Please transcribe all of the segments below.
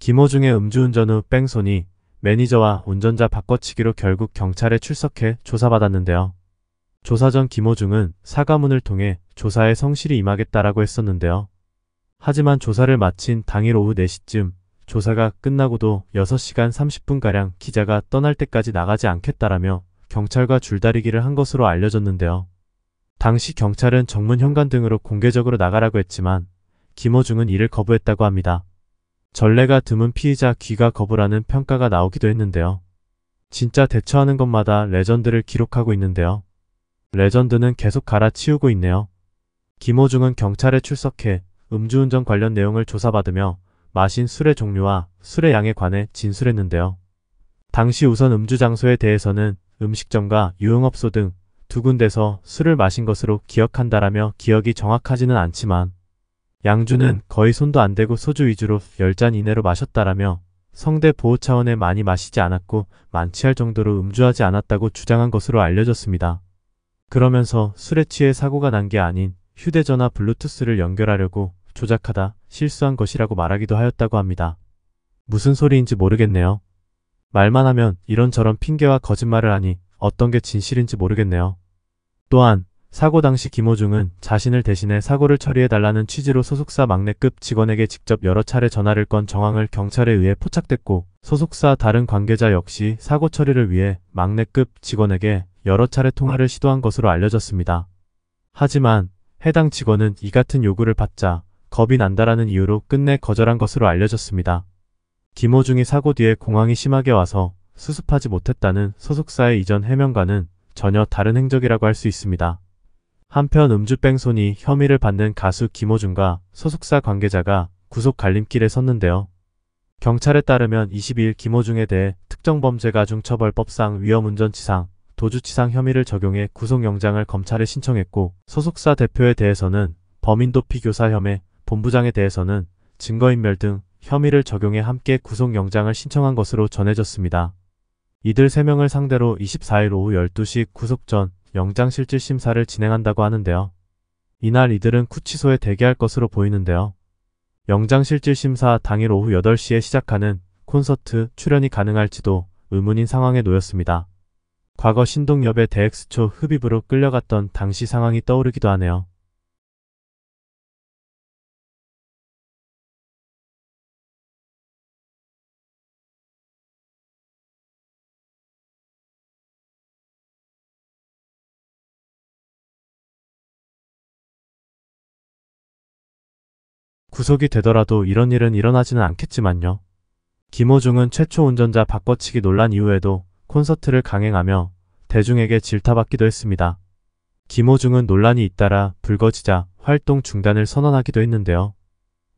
김호중의 음주운전 후 뺑소니 매니저와 운전자 바꿔치기로 결국 경찰에 출석해 조사받았는데요. 조사 전 김호중은 사과문을 통해 조사에 성실히 임하겠다라고 했었는데요. 하지만 조사를 마친 당일 오후 4시쯤 조사가 끝나고도 6시간 30분가량 기자가 떠날 때까지 나가지 않겠다라며 경찰과 줄다리기를 한 것으로 알려졌는데요. 당시 경찰은 정문 현관 등으로 공개적으로 나가라고 했지만 김호중은 이를 거부했다고 합니다. 전례가 드문 피의자 귀가 거부라는 평가가 나오기도 했는데요. 진짜 대처하는 것마다 레전드를 기록하고 있는데요. 레전드는 계속 갈아치우고 있네요. 김호중은 경찰에 출석해 음주운전 관련 내용을 조사받으며 마신 술의 종류와 술의 양에 관해 진술했는데요. 당시 우선 음주 장소에 대해서는 음식점과 유흥업소 등 두 군데서 술을 마신 것으로 기억한다라며 기억이 정확하지는 않지만 양주는 거의 손도 안 대고 소주 위주로 10잔 이내로 마셨다라며 성대 보호 차원에 많이 마시지 않았고 만취할 정도로 음주하지 않았다고 주장한 것으로 알려졌습니다. 그러면서 술에 취해 사고가 난 게 아닌 휴대전화 블루투스를 연결하려고 조작하다 실수한 것이라고 말하기도 하였다고 합니다. 무슨 소리인지 모르겠네요. 말만 하면 이런저런 핑계와 거짓말을 하니 어떤 게 진실인지 모르겠네요. 또한 사고 당시 김호중은 자신을 대신해 사고를 처리해달라는 취지로 소속사 막내급 직원에게 직접 여러 차례 전화를 건 정황을 경찰에 의해 포착됐고 소속사 다른 관계자 역시 사고 처리를 위해 막내급 직원에게 여러 차례 통화를 시도한 것으로 알려졌습니다. 하지만 해당 직원은 이 같은 요구를 받자 겁이 난다라는 이유로 끝내 거절한 것으로 알려졌습니다. 김호중이 사고 뒤에 공황이 심하게 와서 수습하지 못했다는 소속사의 이전 해명과는 전혀 다른 행적이라고 할 수 있습니다. 한편 음주뺑소니 혐의를 받는 가수 김호준과 소속사 관계자가 구속 갈림길에 섰는데요. 경찰에 따르면 22일 김호중에 대해 특정범죄가 중처벌법상 위험운전치상, 도주치상 혐의를 적용해 구속영장을 검찰에 신청했고 소속사 대표에 대해서는 범인도피교사 혐의, 본부장에 대해서는 증거인멸 등 혐의를 적용해 함께 구속영장을 신청한 것으로 전해졌습니다. 이들 3명을 상대로 24일 오후 12시 구속 전 영장실질심사를 진행한다고 하는데요. 이날 이들은 쿠치소에 대기할 것으로 보이는데요. 영장실질심사 당일 오후 8시에 시작하는 콘서트 출연이 가능할지도 의문인 상황에 놓였습니다. 과거 신동엽의 대엑스초 흡입으로 끌려갔던 당시 상황이 떠오르기도 하네요. 구속이 되더라도 이런 일은 일어나지는 않겠지만요. 김호중은 최초 운전자 바꿔치기 논란 이후에도 콘서트를 강행하며 대중에게 질타받기도 했습니다. 김호중은 논란이 잇따라 불거지자 활동 중단을 선언하기도 했는데요.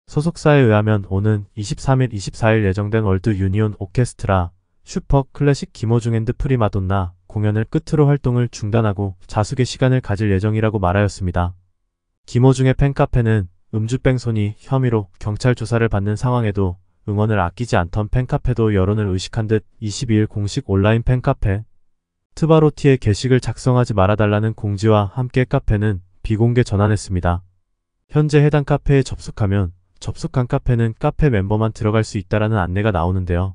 소속사에 의하면 오는 23일 24일 예정된 월드 유니온 오케스트라 슈퍼 클래식 김호중 앤드 프리마돈나 공연을 끝으로 활동을 중단하고 자숙의 시간을 가질 예정이라고 말하였습니다. 김호중의 팬카페는 음주뺑소니 혐의로 경찰 조사를 받는 상황에도 응원을 아끼지 않던 팬카페도 여론을 의식한 듯 22일 공식 온라인 팬카페 트바로티의 게시글 작성하지 말아달라는 공지와 함께 카페는 비공개 전환했습니다. 현재 해당 카페에 접속하면 접속한 카페는 카페 멤버만 들어갈 수 있다라는 안내가 나오는데요.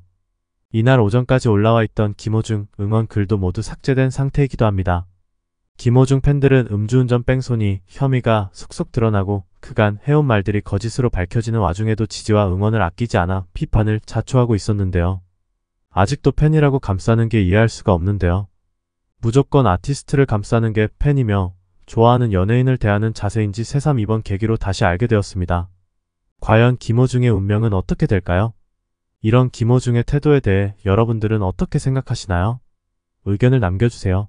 이날 오전까지 올라와 있던 김호중 응원 글도 모두 삭제된 상태이기도 합니다. 김호중 팬들은 음주운전 뺑소니, 혐의가 속속 드러나고 그간 해온 말들이 거짓으로 밝혀지는 와중에도 지지와 응원을 아끼지 않아 비판을 자초하고 있었는데요. 아직도 팬이라고 감싸는 게 이해할 수가 없는데요. 무조건 아티스트를 감싸는 게 팬이며 좋아하는 연예인을 대하는 자세인지 새삼 이번 계기로 다시 알게 되었습니다. 과연 김호중의 운명은 어떻게 될까요? 이런 김호중의 태도에 대해 여러분들은 어떻게 생각하시나요? 의견을 남겨주세요.